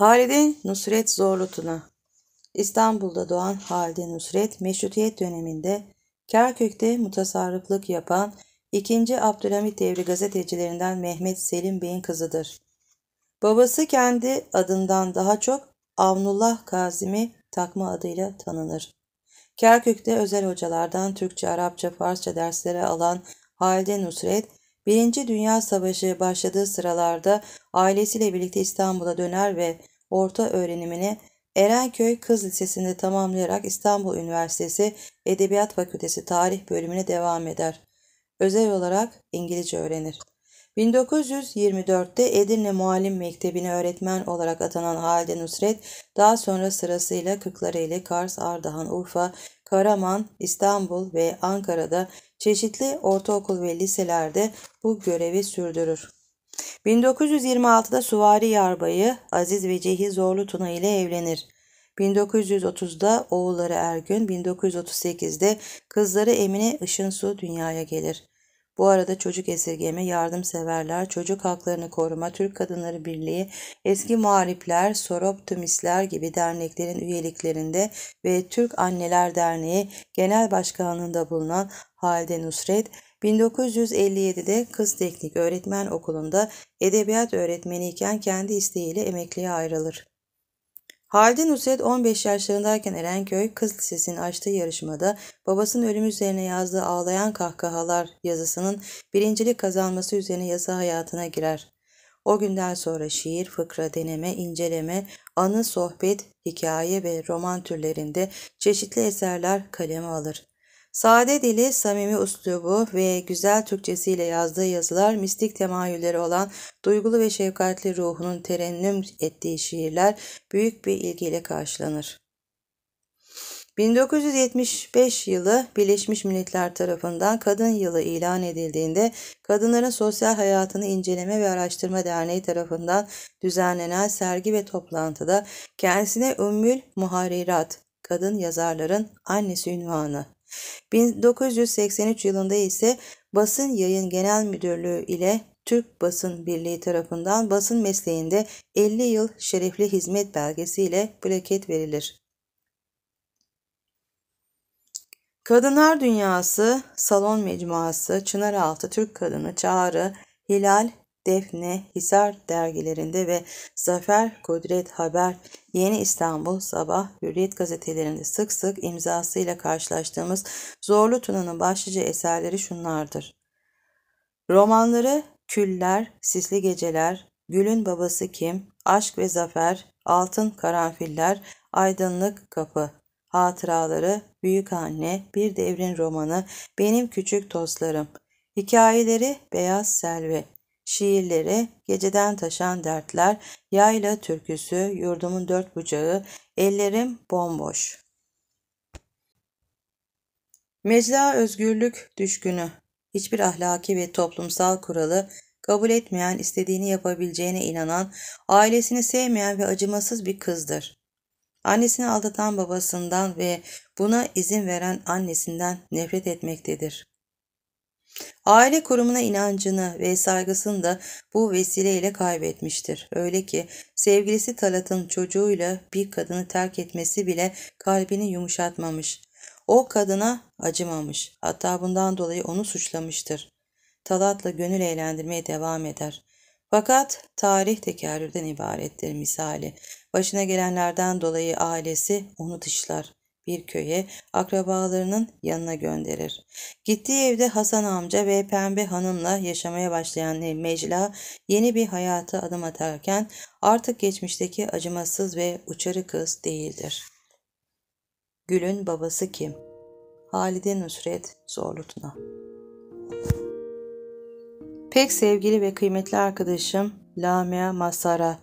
Halide Nusret Zorlutuna, İstanbul'da doğan Halide Nusret, Meşrutiyet döneminde Kerkük'te mutasarrıflık yapan 2. Abdülhamit devri gazetecilerinden Mehmet Selim Bey'in kızıdır. Babası kendi adından daha çok Avnullah Kazimi takma adıyla tanınır. Kerkük'te özel hocalardan Türkçe, Arapça, Farsça dersleri alan Halide Nusret, Birinci Dünya Savaşı başladığı sıralarda ailesiyle birlikte İstanbul'a döner ve orta öğrenimini Erenköy Kız Lisesi'nde tamamlayarak İstanbul Üniversitesi Edebiyat Fakültesi Tarih bölümüne devam eder. Özel olarak İngilizce öğrenir. 1924'te Edirne Muallim Mektebi'ne öğretmen olarak atanan Halide Nusret, daha sonra sırasıyla Kırklareli, Kars, Ardahan, Urfa, Karaman, İstanbul ve Ankara'da çeşitli ortaokul ve liselerde bu görevi sürdürür. 1926'da Suvari Yarbayı Aziz Vecihi Zorlu Tuna ile evlenir. 1930'da oğulları Ergün, 1938'de kızları Emine Işınsu dünyaya gelir. Bu arada çocuk esirgeme, yardımseverler, çocuk haklarını koruma, Türk Kadınları Birliği, eski muharipler, soroptimistler gibi derneklerin üyeliklerinde ve Türk Anneler Derneği Genel Başkanlığında bulunan Halide Nusret, 1957'de Kız Teknik Öğretmen Okulu'nda edebiyat Öğretmeni iken kendi isteğiyle emekliye ayrılır. Halide Nusret 15 yaşlarındayken Erenköy Kız Lisesi'nin açtığı yarışmada babasının ölümü üzerine yazdığı Ağlayan Kahkahalar yazısının birincilik kazanması üzerine yazı hayatına girer. O günden sonra şiir, fıkra, deneme, inceleme, anı, sohbet, hikaye ve roman türlerinde çeşitli eserler kaleme alır. Sade dili, samimi uslubu ve güzel Türkçesiyle yazdığı yazılar mistik temayülleri olan duygulu ve şefkatli ruhunun terennüm ettiği şiirler büyük bir ilgiyle karşılanır. 1975 yılı Birleşmiş Milletler tarafından Kadın Yılı ilan edildiğinde Kadınların Sosyal Hayatını İnceleme ve Araştırma Derneği tarafından düzenlenen sergi ve toplantıda kendisine Ümmül Muharirat, kadın yazarların annesi ünvanı 1983 yılında ise Basın Yayın Genel Müdürlüğü ile Türk Basın Birliği tarafından basın mesleğinde 50 yıl şerefli hizmet belgesi ile plaket verilir. Kadınlar Dünyası, Salon Mecmuası, Çınaraltı, Türk Kadını, Çağrı, Hilal, Defne, Hisar dergilerinde ve Zafer, Kudret, Haber, Yeni İstanbul, Sabah, Hürriyet gazetelerinde sık sık imzasıyla karşılaştığımız Zorlu Tuna'nın başlıca eserleri şunlardır. Romanları Küller, Sisli Geceler, Gül'ün Babası Kim, Aşk ve Zafer, Altın Karanfiller, Aydınlık Kapı, Hatıraları, Büyük Anne, Bir Devrin Romanı, Benim Küçük Dostlarım, Hikayeleri Beyaz Selvi, şiirleri, geceden taşan dertler, yayla türküsü, yurdumun dört bucağı, ellerim bomboş. Mecla özgürlük düşkünü, hiçbir ahlaki ve toplumsal kuralı kabul etmeyen, istediğini yapabileceğine inanan, ailesini sevmeyen ve acımasız bir kızdır. Annesini aldatan babasından ve buna izin veren annesinden nefret etmektedir. Aile kurumuna inancını ve saygısını da bu vesileyle kaybetmiştir. Öyle ki sevgilisi Talat'ın çocuğuyla bir kadını terk etmesi bile kalbini yumuşatmamış. O kadına acımamış. Hatta bundan dolayı onu suçlamıştır. Talat'la gönül eğlendirmeye devam eder. Fakat tarih tekerrürden ibarettir misali. Başına gelenlerden dolayı ailesi onu dışlar bir köye akrabalarının yanına gönderir. Gittiği evde Hasan amca ve Pembe hanımla yaşamaya başlayan Mecla yeni bir hayata adım atarken artık geçmişteki acımasız ve uçarı kız değildir. Gül'ün babası kim? Halide Nusret Zorlutuna Pek sevgili ve kıymetli arkadaşım Lamia Masara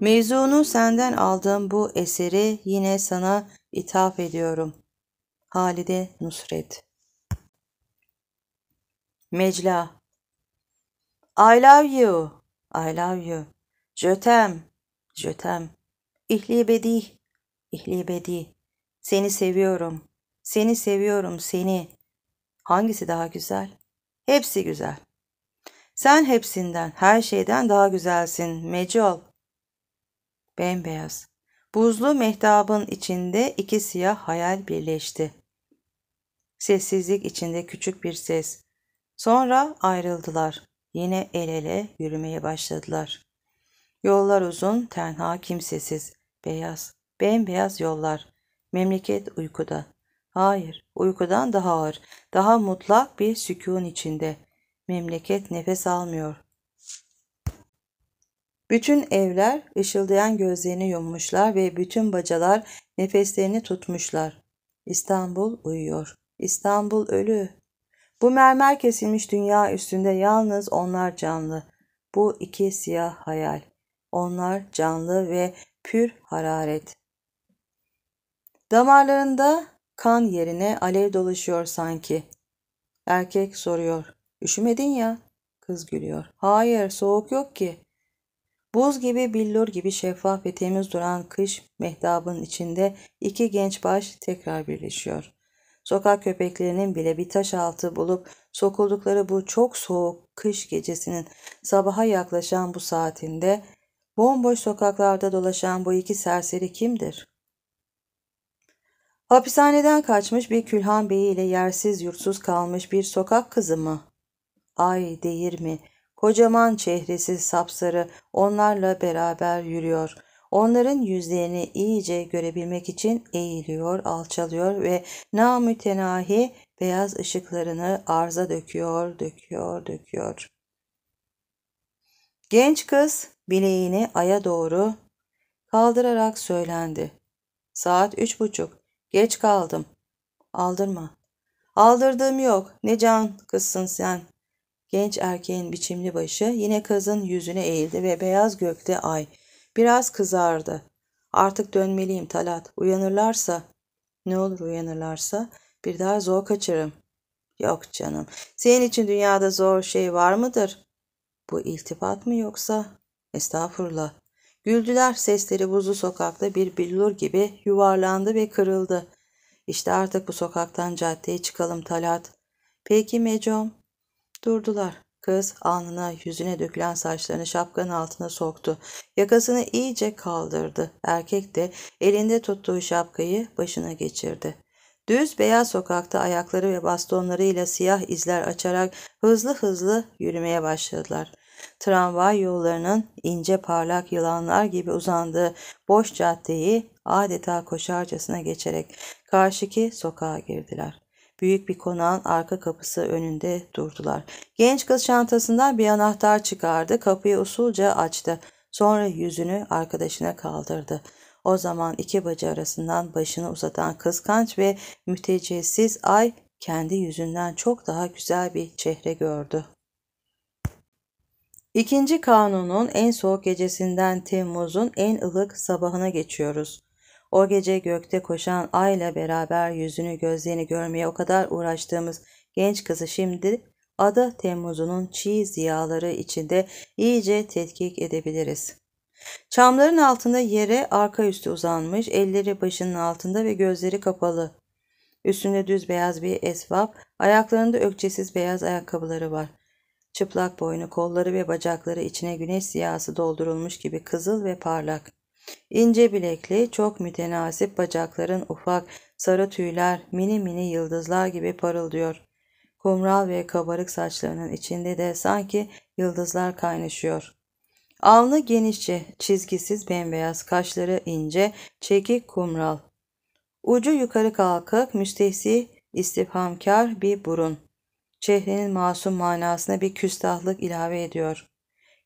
Mevzunu senden aldığım bu eseri yine sana ithaf ediyorum. Halide Nusret Mecla I love you, I love you. Jötem, jötem. İhli bedih, Seni seviyorum, seni seviyorum, seni. Hangisi daha güzel? Hepsi güzel. Sen hepsinden, her şeyden daha güzelsin. Mecol. Bembeyaz. Buzlu mehtabın içinde iki siyah hayal birleşti. Sessizlik içinde küçük bir ses. Sonra ayrıldılar. Yine el ele yürümeye başladılar. Yollar uzun, tenha, kimsesiz, beyaz, bembeyaz yollar. Memleket uykuda. Hayır, uykudan daha ağır, daha mutlak bir sükun içinde. Memleket nefes almıyor. Bütün evler ışıldayan gözlerini yummuşlar ve bütün bacalar nefeslerini tutmuşlar. İstanbul uyuyor. İstanbul ölü. Bu mermer kesilmiş dünya üstünde yalnız onlar canlı. Bu iki siyah hayal. Onlar canlı ve pür hararet. Damarlarında kan yerine alev dolaşıyor sanki. Erkek soruyor. Üşümedin ya. Kız gülüyor. Hayır soğuk yok ki. Buz gibi billur gibi şeffaf ve temiz duran kış mehtabın içinde iki genç baş tekrar birleşiyor. Sokak köpeklerinin bile bir taş altı bulup sokuldukları bu çok soğuk kış gecesinin sabaha yaklaşan bu saatinde bomboş sokaklarda dolaşan bu iki serseri kimdir? Hapishaneden kaçmış bir külhan beyi ile yersiz yurtsuz kalmış bir sokak kızı mı? Ay değir mi?'' Kocaman çehresi sapsarı onlarla beraber yürüyor. Onların yüzlerini iyice görebilmek için eğiliyor, alçalıyor ve namütenahi beyaz ışıklarını arza döküyor, döküyor, döküyor. Genç kız bileğini aya doğru kaldırarak söylendi. Saat üç buçuk. Geç kaldım. Aldırma. Aldırdığım yok. Ne can kızsın sen. Genç erkeğin biçimli başı yine kızın yüzüne eğildi ve beyaz gökte ay biraz kızardı. Artık dönmeliyim Talat. Uyanırlarsa, ne olur uyanırlarsa bir daha zor kaçırım. Yok canım. Senin için dünyada zor şey var mıdır? Bu iltifat mı yoksa? Estağfurullah. Güldüler sesleri buzlu sokakta bir billur gibi yuvarlandı ve kırıldı. İşte artık bu sokaktan caddeye çıkalım Talat. Peki Mecom. Durdular. Kız alnına yüzüne dökülen saçlarını şapkanın altına soktu. Yakasını iyice kaldırdı. Erkek de elinde tuttuğu şapkayı başına geçirdi. Düz beyaz sokakta ayakları ve bastonlarıyla siyah izler açarak hızlı hızlı yürümeye başladılar. Tramvay yollarının ince parlak yılanlar gibi uzandığı boş caddeyi adeta koşarcasına geçerek karşıki sokağa girdiler büyük bir konağın arka kapısı önünde durdular. Genç kız çantasından bir anahtar çıkardı. Kapıyı usulca açtı. Sonra yüzünü arkadaşına kaldırdı. O zaman iki bacı arasından başını uzatan kıskanç ve mütecessiz ay kendi yüzünden çok daha güzel bir çehre gördü. İkinci kanunun en soğuk gecesinden Temmuz'un en ılık sabahına geçiyoruz. O gece gökte koşan ayla beraber yüzünü gözlerini görmeye o kadar uğraştığımız genç kızı şimdi adı Temmuz'unun çiğ ziyaları içinde iyice tetkik edebiliriz. Çamların altında yere arka üstü uzanmış, elleri başının altında ve gözleri kapalı. Üstünde düz beyaz bir esvap, ayaklarında ökçesiz beyaz ayakkabıları var. Çıplak boynu, kolları ve bacakları içine güneş siyası doldurulmuş gibi kızıl ve parlak. İnce bilekli, çok mütenasip bacakların ufak, sarı tüyler, mini mini yıldızlar gibi parıldıyor. Kumral ve kabarık saçlarının içinde de sanki yıldızlar kaynaşıyor. Alnı genişçe, çizgisiz bembeyaz, kaşları ince, çekik kumral. Ucu yukarı kalkık, müstehsi, istifhamkar bir burun. Çehrenin masum manasına bir küstahlık ilave ediyor.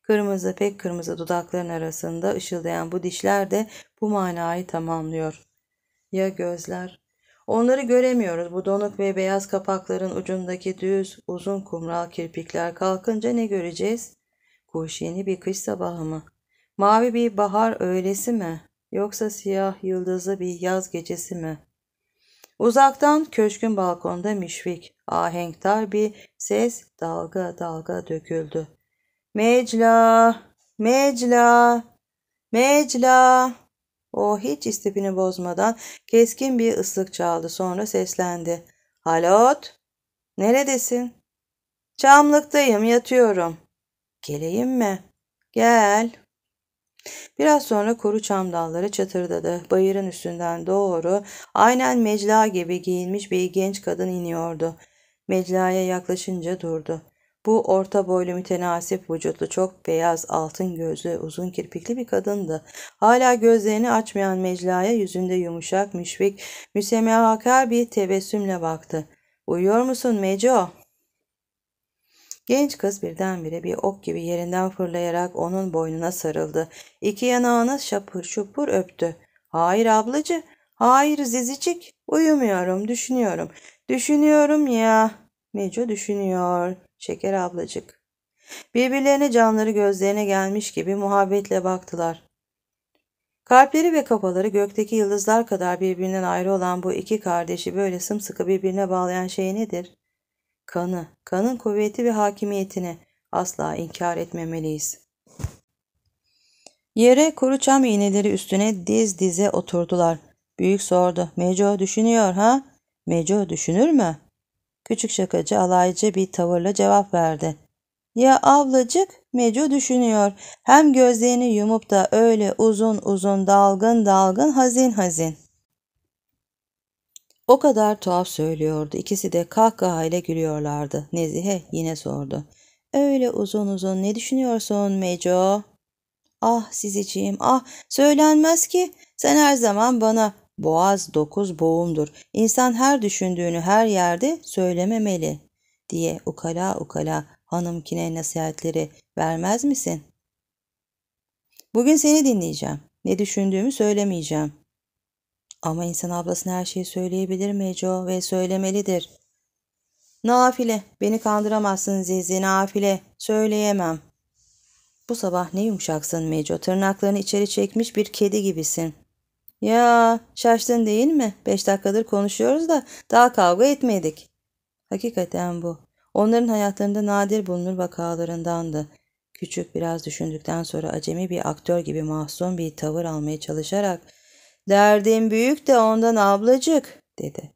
Kırmızı pek kırmızı dudakların arasında ışıldayan bu dişler de bu manayı tamamlıyor. Ya gözler? Onları göremiyoruz. Bu donuk ve beyaz kapakların ucundaki düz, uzun kumral kirpikler kalkınca ne göreceğiz? Kuş yeni bir kış sabahı mı? Mavi bir bahar öğlesi mi? Yoksa siyah yıldızlı bir yaz gecesi mi? Uzaktan köşkün balkonda müşfik, ahenktar bir ses dalga dalga döküldü. Mecla, mecla, mecla. O oh, hiç istifini bozmadan keskin bir ıslık çaldı sonra seslendi. Halot, neredesin? Çamlıktayım, yatıyorum. Geleyim mi? Gel. Biraz sonra kuru çam dalları çatırdadı. Bayırın üstünden doğru aynen mecla gibi giyinmiş bir genç kadın iniyordu. Meclaya yaklaşınca durdu. Bu orta boylu mütenasip vücutlu çok beyaz altın gözlü uzun kirpikli bir kadındı. Hala gözlerini açmayan Mecla'ya yüzünde yumuşak müşfik müsemahakar bir tebessümle baktı. Uyuyor musun Meco? Genç kız birdenbire bir ok gibi yerinden fırlayarak onun boynuna sarıldı. İki yanağını şapır şupur öptü. Hayır ablacı, hayır zizicik. Uyumuyorum, düşünüyorum. Düşünüyorum ya. Meco düşünüyor. Şeker ablacık. Birbirlerine canları gözlerine gelmiş gibi muhabbetle baktılar. Kalpleri ve kafaları gökteki yıldızlar kadar birbirinden ayrı olan bu iki kardeşi böyle sımsıkı birbirine bağlayan şey nedir? Kanı, kanın kuvveti ve hakimiyetini asla inkar etmemeliyiz. Yere kuru çam iğneleri üstüne diz dize oturdular. Büyük sordu. Meco düşünüyor ha? Meco düşünür mü? Küçük şakacı alaycı bir tavırla cevap verdi. Ya ablacık Meco düşünüyor. Hem gözlerini yumup da öyle uzun uzun dalgın dalgın hazin hazin. O kadar tuhaf söylüyordu. İkisi de kahkahayla gülüyorlardı. Nezihe yine sordu. Öyle uzun uzun ne düşünüyorsun Meco? Ah siziciğim ah söylenmez ki. Sen her zaman bana boğaz dokuz boğumdur. İnsan her düşündüğünü her yerde söylememeli diye ukala ukala hanımkine nasihatleri vermez misin? Bugün seni dinleyeceğim. Ne düşündüğümü söylemeyeceğim. Ama insan ablasına her şeyi söyleyebilir Meco ve söylemelidir. Nafile, beni kandıramazsın Zizi, nafile, söyleyemem. Bu sabah ne yumuşaksın Meco, tırnaklarını içeri çekmiş bir kedi gibisin. Ya şaştın değil mi? Beş dakikadır konuşuyoruz da daha kavga etmedik. Hakikaten bu. Onların hayatlarında nadir bulunur vakalarındandı. Küçük biraz düşündükten sonra acemi bir aktör gibi mahzun bir tavır almaya çalışarak ''Derdim büyük de ondan ablacık'' dedi.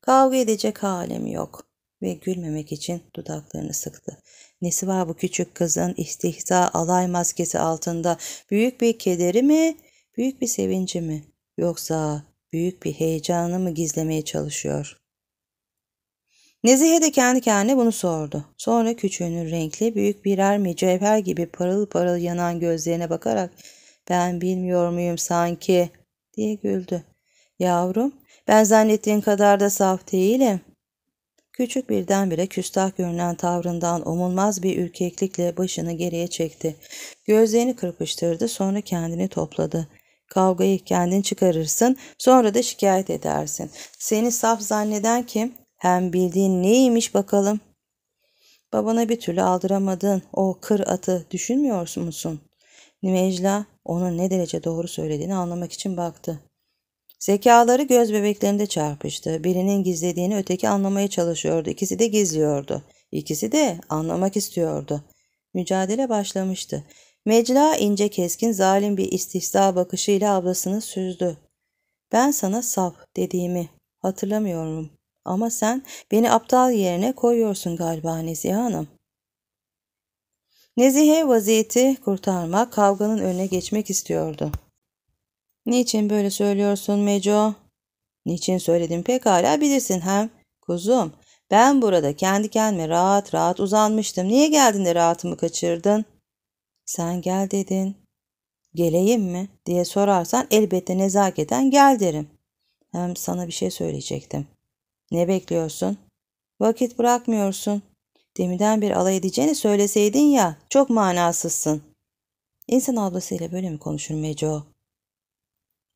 Kavga edecek halim yok ve gülmemek için dudaklarını sıktı. Nesi var bu küçük kızın istihza alay maskesi altında? Büyük bir kederi mi, büyük bir sevinci mi? Yoksa büyük bir heyecanı mı gizlemeye çalışıyor? Nezihe de kendi kendine bunu sordu. Sonra küçüğünün renkli büyük birer mücevher gibi parıl parıl yanan gözlerine bakarak ben bilmiyor muyum sanki diye güldü. Yavrum ben zannettiğin kadar da saf değilim. Küçük birdenbire küstah görünen tavrından umulmaz bir ürkeklikle başını geriye çekti. Gözlerini kırpıştırdı sonra kendini topladı. Kavgayı kendin çıkarırsın sonra da şikayet edersin. Seni saf zanneden kim? Hem bildiğin neymiş bakalım. Babana bir türlü aldıramadın o kır atı düşünmüyor musun? Nimecla onun ne derece doğru söylediğini anlamak için baktı. Zekaları göz bebeklerinde çarpıştı. Birinin gizlediğini öteki anlamaya çalışıyordu. İkisi de gizliyordu. İkisi de anlamak istiyordu. Mücadele başlamıştı. Mecla ince keskin zalim bir istihza bakışıyla ablasını süzdü. Ben sana saf dediğimi hatırlamıyorum ama sen beni aptal yerine koyuyorsun galiba Nezihe Hanım. Nezihe vaziyeti kurtarma, kavganın önüne geçmek istiyordu. Niçin böyle söylüyorsun Meco? Niçin söyledim pekala bilirsin hem. Kuzum ben burada kendi kendime rahat rahat uzanmıştım. Niye geldin de rahatımı kaçırdın? Sen gel dedin. Geleyim mi diye sorarsan elbette nezaketen gel derim. Hem sana bir şey söyleyecektim. Ne bekliyorsun? Vakit bırakmıyorsun. Deminden bir alay edeceğini söyleseydin ya çok manasızsın. İnsan ablasıyla böyle mi konuşur Meco?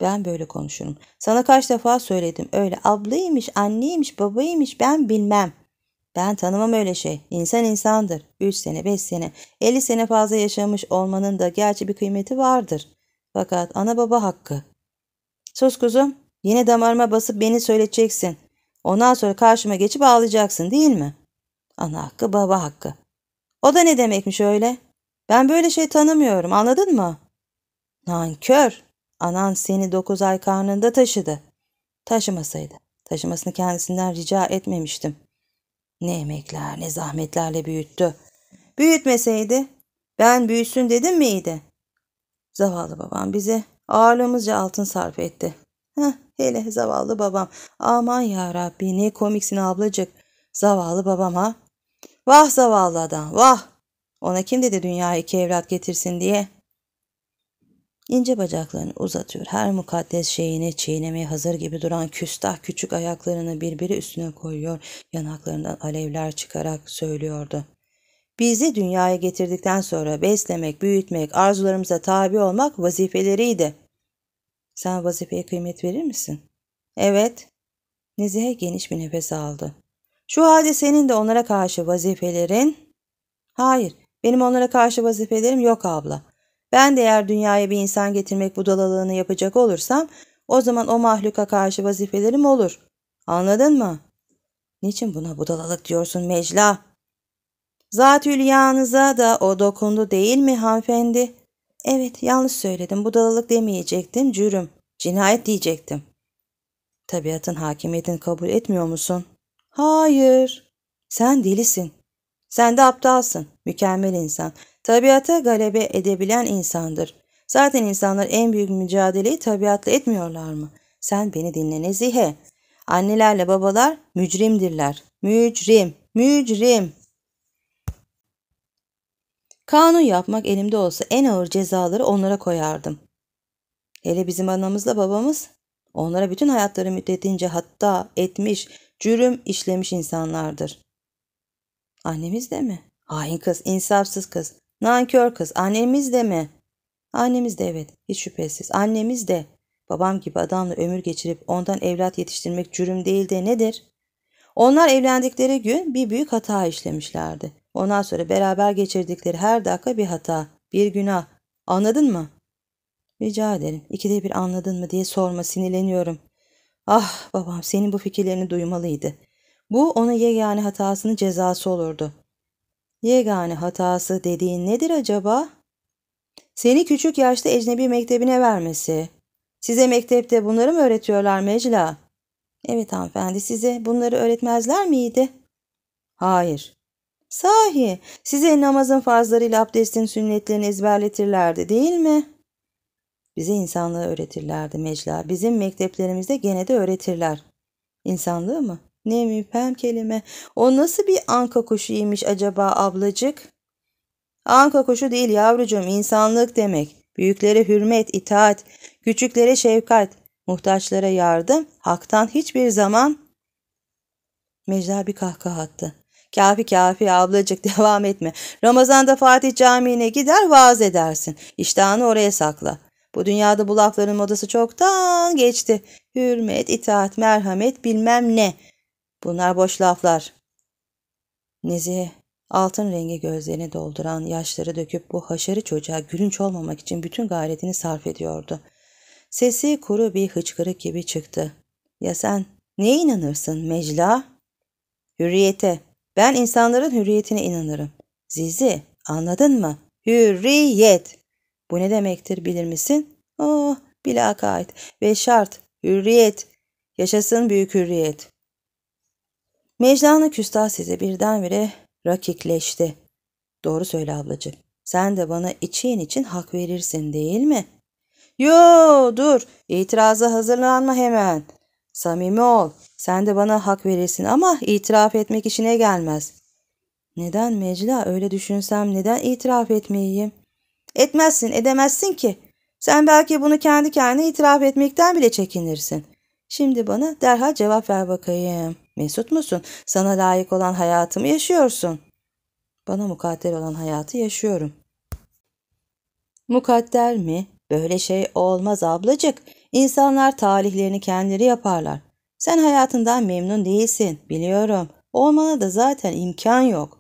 Ben böyle konuşurum. Sana kaç defa söyledim. Öyle ablaymış, anneymiş, babaymış ben bilmem. Ben tanımam öyle şey. İnsan insandır. Üç sene, beş sene, elli sene fazla yaşamış olmanın da gerçi bir kıymeti vardır. Fakat ana baba hakkı. Sus kuzum. Yine damarıma basıp beni söyleteceksin. Ondan sonra karşıma geçip ağlayacaksın değil mi? Ana hakkı, baba hakkı. O da ne demekmiş öyle? Ben böyle şey tanımıyorum anladın mı? Nankör. Anan seni dokuz ay karnında taşıdı. Taşımasaydı. Taşımasını kendisinden rica etmemiştim. Ne emekler ne zahmetlerle büyüttü. Büyütmeseydi ben büyüsün dedim miydi? Zavallı babam bize ağırlığımızca altın sarf etti. Heh, hele zavallı babam. Aman ya Rabbi ne komiksin ablacık. Zavallı babam ha. Vah zavallı adam vah. Ona kim dedi dünyaya iki evlat getirsin diye.'' İnce bacaklarını uzatıyor. Her mukaddes şeyini çiğnemeye hazır gibi duran küstah küçük ayaklarını birbiri üstüne koyuyor. Yanaklarından alevler çıkarak söylüyordu. Bizi dünyaya getirdikten sonra beslemek, büyütmek, arzularımıza tabi olmak vazifeleriydi. Sen vazifeye kıymet verir misin? Evet. Nezihe geniş bir nefes aldı. Şu halde senin de onlara karşı vazifelerin... Hayır, benim onlara karşı vazifelerim yok abla. Ben de eğer dünyaya bir insan getirmek budalalığını yapacak olursam o zaman o mahluka karşı vazifelerim olur. Anladın mı? Niçin buna budalalık diyorsun Mecla? Zat hülyanıza da o dokundu değil mi hanımefendi? Evet yanlış söyledim budalalık demeyecektim cürüm. Cinayet diyecektim. Tabiatın hakimiyetini kabul etmiyor musun? Hayır. Sen delisin. Sen de aptalsın. Mükemmel insan. Tabiata galebe edebilen insandır. Zaten insanlar en büyük mücadeleyi tabiatla etmiyorlar mı? Sen beni dinle Nezihe. Annelerle babalar mücrimdirler. Mücrim, mücrim. Kanun yapmak elimde olsa en ağır cezaları onlara koyardım. Hele bizim anamızla babamız onlara bütün hayatları müddetince hatta etmiş, cürüm işlemiş insanlardır. Annemiz de mi? Hain kız, insafsız kız. Nankör kız annemiz de mi? Annemiz de evet hiç şüphesiz annemiz de. Babam gibi adamla ömür geçirip ondan evlat yetiştirmek cürüm değil de nedir? Onlar evlendikleri gün bir büyük hata işlemişlerdi. Ondan sonra beraber geçirdikleri her dakika bir hata, bir günah. Anladın mı? Rica ederim. İkide bir anladın mı diye sorma sinirleniyorum. Ah babam senin bu fikirlerini duymalıydı. Bu ona yegane hatasının cezası olurdu. Yegane hatası dediğin nedir acaba? Seni küçük yaşta ecnebi mektebine vermesi. Size mektepte bunları mı öğretiyorlar Mecla? Evet hanımefendi size bunları öğretmezler miydi? Hayır. Sahi size namazın farzlarıyla abdestin sünnetlerini ezberletirlerdi değil mi? Bize insanlığı öğretirlerdi Mecla. Bizim mekteplerimizde gene de öğretirler. İnsanlığı mı? Ne müphem kelime. O nasıl bir anka kuşuymuş acaba ablacık? Anka kuşu değil yavrucuğum insanlık demek. Büyüklere hürmet, itaat, küçüklere şefkat, muhtaçlara yardım, haktan hiçbir zaman... Mecda bir kahkaha attı. Kafi kafi ablacık devam etme. Ramazan'da Fatih Camii'ne gider vaaz edersin. İştahını oraya sakla. Bu dünyada bu lafların modası çoktan geçti. Hürmet, itaat, merhamet bilmem ne. Bunlar boş laflar. Nezihe altın rengi gözlerini dolduran yaşları döküp bu haşarı çocuğa gülünç olmamak için bütün gayretini sarf ediyordu. Sesi kuru bir hıçkırık gibi çıktı. Ya sen neye inanırsın Mecla? Hürriyete. Ben insanların hürriyetine inanırım. Zizi anladın mı? Hürriyet. Bu ne demektir bilir misin? Oh bilakayt ve şart. Hürriyet. Yaşasın büyük hürriyet. Mecdan'ı küstah size birdenbire rakikleşti. Doğru söyle ablacık. Sen de bana içiğin için hak verirsin değil mi? Yo dur itiraza hazırlanma hemen. Samimi ol. Sen de bana hak verirsin ama itiraf etmek işine gelmez. Neden Mecla öyle düşünsem neden itiraf etmeyeyim? Etmezsin edemezsin ki. Sen belki bunu kendi kendine itiraf etmekten bile çekinirsin. Şimdi bana derhal cevap ver bakayım.'' Mesut musun? Sana layık olan hayatımı yaşıyorsun. Bana mukadder olan hayatı yaşıyorum. Mukadder mi? Böyle şey olmaz ablacık. İnsanlar talihlerini kendileri yaparlar. Sen hayatından memnun değilsin, biliyorum. Olmana da zaten imkan yok.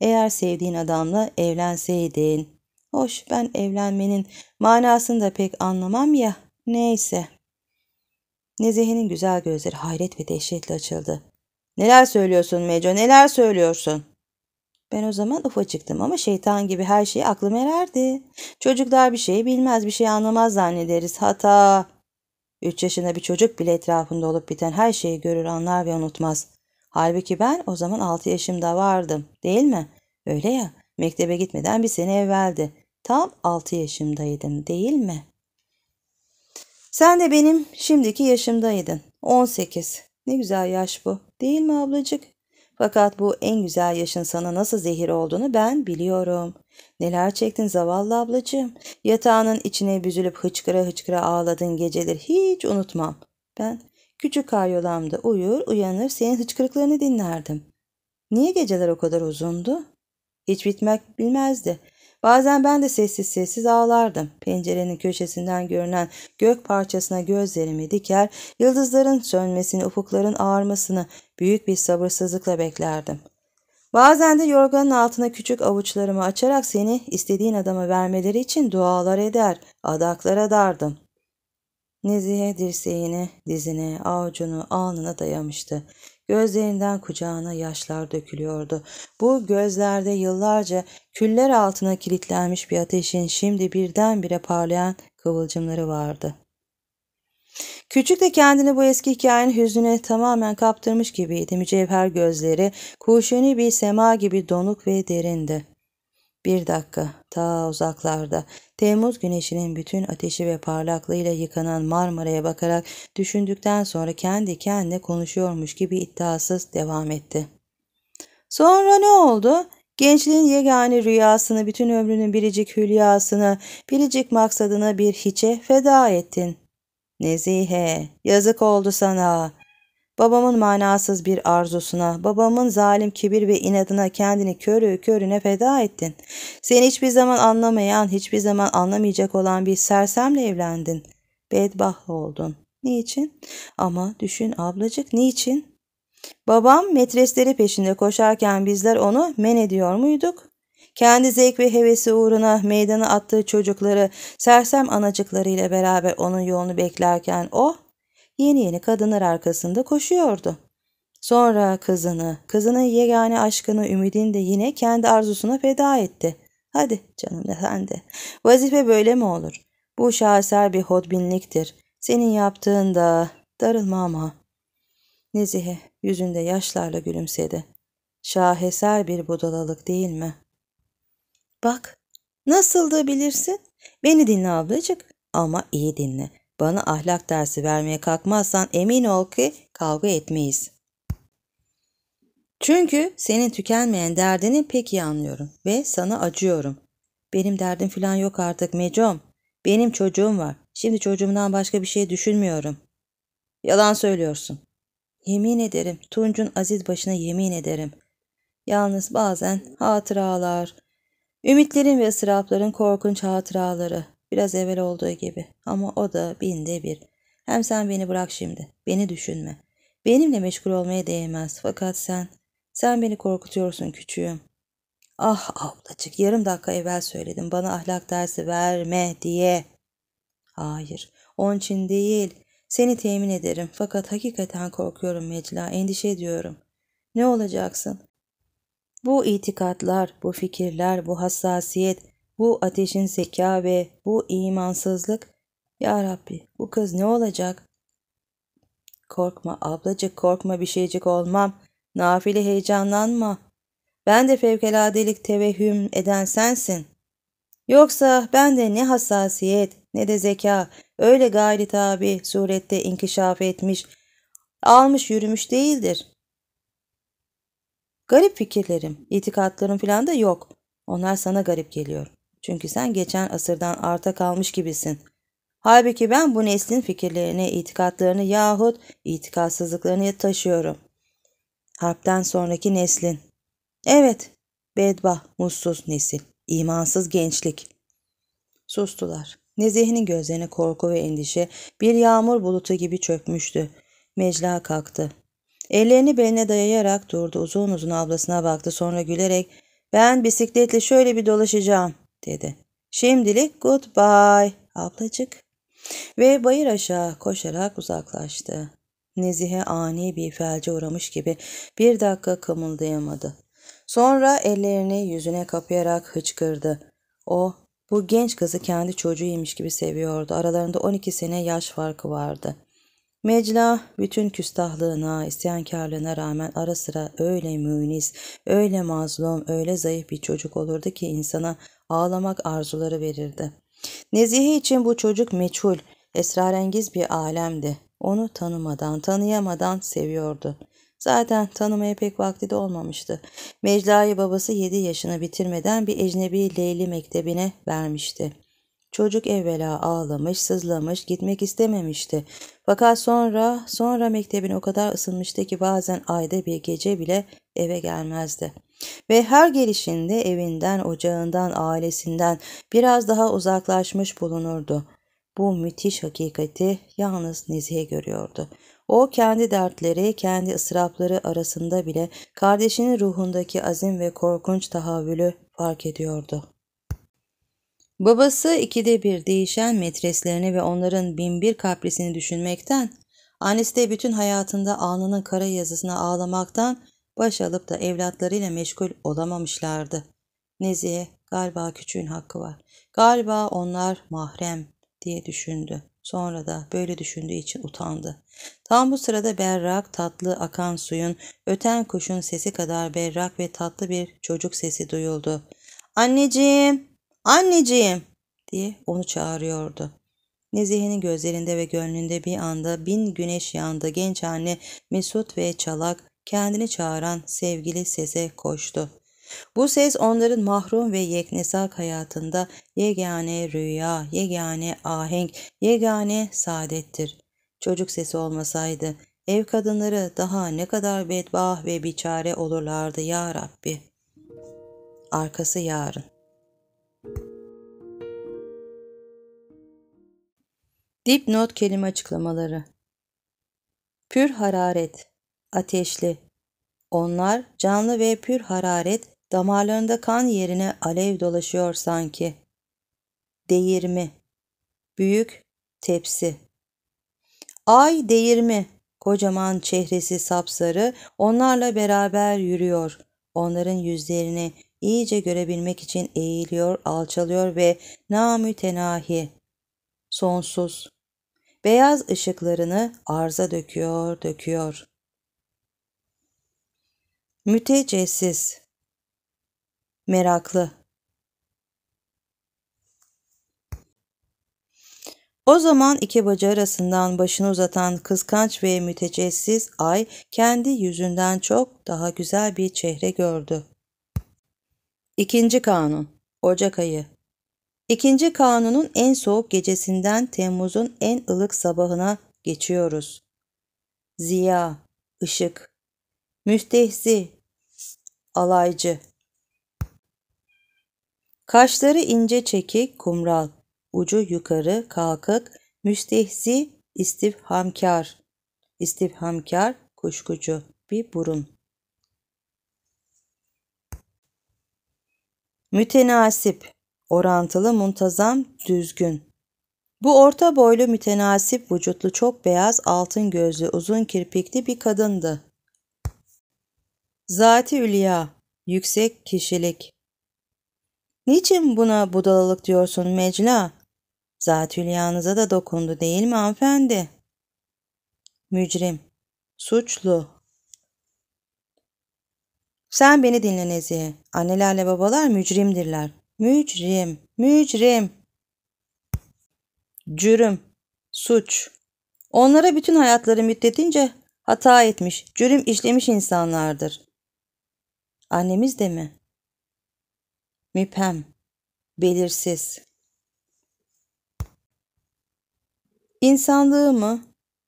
Eğer sevdiğin adamla evlenseydin. Hoş ben evlenmenin manasını da pek anlamam ya. Neyse. Nezihe'nin güzel gözleri hayret ve dehşetle açıldı. Neler söylüyorsun Meco neler söylüyorsun? Ben o zaman ufa çıktım ama şeytan gibi her şeyi aklım ererdi. Çocuklar bir şeyi bilmez bir şey anlamaz zannederiz. Hata. Üç yaşında bir çocuk bile etrafında olup biten her şeyi görür anlar ve unutmaz. Halbuki ben o zaman altı yaşımda vardım değil mi? Öyle ya mektebe gitmeden bir sene evveldi. Tam altı yaşımdaydım değil mi? Sen de benim şimdiki yaşımdaydın. 18. Ne güzel yaş bu değil mi ablacık? Fakat bu en güzel yaşın sana nasıl zehir olduğunu ben biliyorum. Neler çektin zavallı ablacığım. Yatağının içine büzülüp hıçkıra hıçkıra ağladığın geceleri hiç unutmam. Ben küçük karyolamda uyur uyanır senin hıçkırıklarını dinlerdim. Niye geceler o kadar uzundu? Hiç bitmek bilmezdi. Bazen ben de sessiz sessiz ağlardım. Pencerenin köşesinden görünen gök parçasına gözlerimi diker, yıldızların sönmesini, ufukların ağarmasını büyük bir sabırsızlıkla beklerdim. Bazen de yorganın altına küçük avuçlarımı açarak seni istediğin adama vermeleri için dualar eder, adaklara dardım. Nezihe dirseğini, dizine, avucunu, alnına dayamıştı. Gözlerinden kucağına yaşlar dökülüyordu. Bu gözlerde yıllarca küller altına kilitlenmiş bir ateşin şimdi birdenbire parlayan kıvılcımları vardı. Küçük de kendini bu eski hikayenin hüznüne tamamen kaptırmış gibiydi. Mücevher gözleri kuşuni bir sema gibi donuk ve derindi. Bir dakika, ta uzaklarda, Temmuz güneşinin bütün ateşi ve parlaklığıyla yıkanan Marmara'ya bakarak düşündükten sonra kendi kendine konuşuyormuş gibi iddiasız devam etti. Sonra ne oldu? Gençliğin yegane rüyasını, bütün ömrünün biricik hülyasını, biricik maksadını bir hiçe feda ettin. Nezihe, yazık oldu sana. Babamın manasız bir arzusuna, babamın zalim kibir ve inadına kendini körü körüne feda ettin. Seni hiçbir zaman anlamayan, hiçbir zaman anlamayacak olan bir sersemle evlendin. Bedbaht oldun. Niçin? Ama düşün ablacık niçin? Babam metresleri peşinde koşarken bizler onu men ediyor muyduk? Kendi zevk ve hevesi uğruna meydana attığı çocukları sersem anacıklarıyla beraber onun yolunu beklerken o oh, yeni yeni kadınlar arkasında koşuyordu. Sonra kızını, kızının yegane aşkını, ümidini de yine kendi arzusuna feda etti. Hadi canım da sen de. Vazife böyle mi olur? Bu şaheser bir hodbinliktir. Senin yaptığın da darılma ama. Nezihe yüzünde yaşlarla gülümsedi. Şaheser bir budalalık değil mi? Bak, nasıl da bilirsin? Beni dinle ablacık ama iyi dinle. Bana ahlak dersi vermeye kalkmazsan emin ol ki kavga etmeyiz. Çünkü senin tükenmeyen derdini pek iyi anlıyorum ve sana acıyorum. Benim derdim falan yok artık Mecom. Benim çocuğum var. Şimdi çocuğumdan başka bir şey düşünmüyorum. Yalan söylüyorsun. Yemin ederim. Tunç'un aziz başına yemin ederim. Yalnız bazen hatıralar. Ümitlerin ve ısrapların korkunç hatıraları. Biraz evvel olduğu gibi ama o da binde bir. Hem sen beni bırak şimdi. Beni düşünme. Benimle meşgul olmaya değmez. Fakat sen, sen beni korkutuyorsun küçüğüm. Ah ablacık yarım dakika evvel söyledim bana ahlak dersi verme diye. Hayır onun için değil. Seni temin ederim fakat hakikaten korkuyorum Mecla endişe ediyorum. Ne olacaksın? Bu itikatlar, bu fikirler, bu hassasiyet bu ateşin zeka ve bu imansızlık. Ya Rabbi bu kız ne olacak? Korkma ablacık korkma bir şeycik olmam. Nafile heyecanlanma. Ben de fevkaladelik tevehüm eden sensin. Yoksa ben de ne hassasiyet ne de zeka öyle gayri tabi surette inkişaf etmiş, almış yürümüş değildir. Garip fikirlerim, itikatlarım filan da yok. Onlar sana garip geliyor. Çünkü sen geçen asırdan arta kalmış gibisin. Halbuki ben bu neslin fikirlerini, itikatlarını yahut itikatsızlıklarını taşıyorum. Harpten sonraki neslin. Evet, bedbah, mutsuz nesil, imansız gençlik. Sustular. Nezihinin gözlerine korku ve endişe bir yağmur bulutu gibi çökmüştü. Mecla kalktı. Ellerini beline dayayarak durdu. Uzun uzun ablasına baktı. Sonra gülerek ben bisikletle şöyle bir dolaşacağım dedi. Şimdilik goodbye ablacık. Ve bayır aşağı koşarak uzaklaştı. Nezihe ani bir felce uğramış gibi bir dakika kımıldayamadı. Sonra ellerini yüzüne kapayarak hıçkırdı. O bu genç kızı kendi çocuğuymuş gibi seviyordu. Aralarında 12 sene yaş farkı vardı. Mecla bütün küstahlığına, isyankarlığına rağmen ara sıra öyle münis, öyle mazlum, öyle zayıf bir çocuk olurdu ki insana ağlamak arzuları verirdi. Nezihe için bu çocuk meçhul, esrarengiz bir alemdi. Onu tanımadan, tanıyamadan seviyordu. Zaten tanımaya pek vakti de olmamıştı. Mecla'yı babası 7 yaşını bitirmeden bir ecnebi Leyli mektebine vermişti. Çocuk evvela ağlamış, sızlamış, gitmek istememişti. Fakat sonra, sonra mektebin o kadar ısınmıştı ki bazen ayda bir gece bile eve gelmezdi. Ve her gelişinde evinden, ocağından, ailesinden biraz daha uzaklaşmış bulunurdu. Bu müthiş hakikati yalnız Nezihe görüyordu. O kendi dertleri, kendi ısrapları arasında bile kardeşinin ruhundaki azim ve korkunç tahavvülü fark ediyordu. Babası ikide bir değişen metreslerini ve onların binbir kaprisini düşünmekten, annesi de bütün hayatında alnının kara yazısına ağlamaktan baş alıp da evlatlarıyla meşgul olamamışlardı. Nezihe galiba küçüğün hakkı var. Galiba onlar mahrem diye düşündü. Sonra da böyle düşündüğü için utandı. Tam bu sırada berrak tatlı akan suyun öten kuşun sesi kadar berrak ve tatlı bir çocuk sesi duyuldu. Anneciğim Anneciğim diye onu çağırıyordu. Nezihe'nin gözlerinde ve gönlünde bir anda bin güneş yandı. Genç anne mesut ve çalak kendini çağıran sevgili sese koştu. Bu ses onların mahrum ve yeknesak hayatında yegane rüya, yegane ahenk, yegane saadettir. Çocuk sesi olmasaydı ev kadınları daha ne kadar bedbah ve biçare olurlardı ya Rabbi. Arkası yarın. Dipnot kelime açıklamaları Pür hararet, ateşli. Onlar canlı ve pür hararet damarlarında kan yerine alev dolaşıyor sanki. Değirmi, büyük tepsi. Ay değirmi, kocaman çehresi sapsarı onlarla beraber yürüyor. Onların yüzlerini iyice görebilmek için eğiliyor, alçalıyor ve namütenahi, sonsuz, beyaz ışıklarını arza döküyor, döküyor. Mütecessiz, meraklı. O zaman iki bacağı arasından başını uzatan kıskanç ve mütecessiz ay kendi yüzünden çok daha güzel bir çehre gördü. İkinci Kanun Ocak ayı İkinci kanunun en soğuk gecesinden Temmuz'un en ılık sabahına geçiyoruz. Ziya, ışık, müstehzi, alaycı. Kaşları ince çekik, kumral, ucu yukarı, kalkık, müstehzi, istifhamkar, istifhamkar, kuşkucu, bir burun. Mütenasip, orantılı, muntazam, düzgün. Bu orta boylu mütenasip vücutlu çok beyaz altın gözlü uzun kirpikli bir kadındı. Zati Ülya, yüksek kişilik. Niçin buna budalalık diyorsun Mecla? Zati Ülya'nıza da dokundu değil mi hanımefendi? Mücrim, suçlu, sen beni dinle Nezihe. Annelerle babalar mücrimdirler. Mücrim, mücrim. Cürüm, suç. Onlara bütün hayatları müddetince hata etmiş, cürüm işlemiş insanlardır. Annemiz de mi? Müphem, belirsiz. İnsanlığı mı?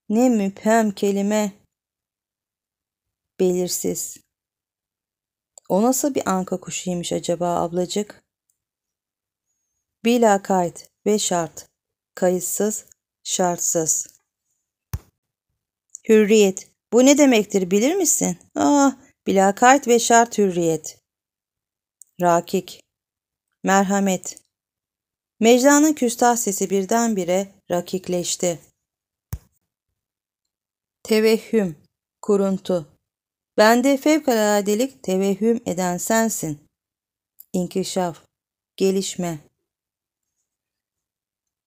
Ne müphem kelime. Belirsiz. O nasıl bir anka kuşuymuş acaba ablacık? Bila kayıt ve şart. Kayıtsız, şartsız. Hürriyet. Bu ne demektir bilir misin? Ah, bila kayıt ve şart hürriyet. Rakik. Merhamet. Mecdanın küstah sesi birdenbire rakikleşti. Tevehhüm, kuruntu. Bende fevkaladelik tevehüm eden sensin. İnkişaf, gelişme.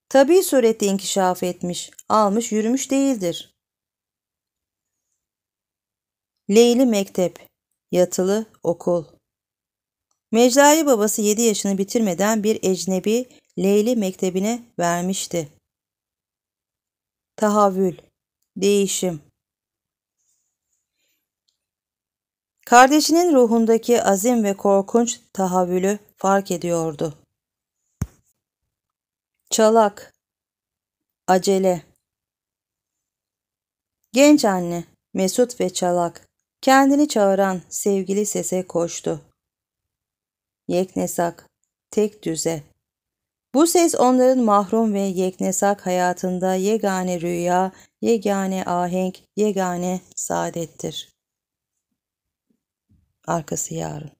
Tabi surette inkişaf etmiş, almış yürümüş değildir. Leyli Mektep, yatılı okul. Mecrai babası 7 yaşını bitirmeden bir ecnebi Leyli Mektebi'ne vermişti. Tahavül, değişim. Kardeşinin ruhundaki azim ve korkunç tahavvülü fark ediyordu. Çalak Acele Genç anne, mesut ve çalak, kendini çağıran sevgili sese koştu. Yeknesak, tek düze. Bu ses onların mahrum ve yeknesak hayatında yegane rüya, yegane ahenk, yegane saadettir arkası yarın.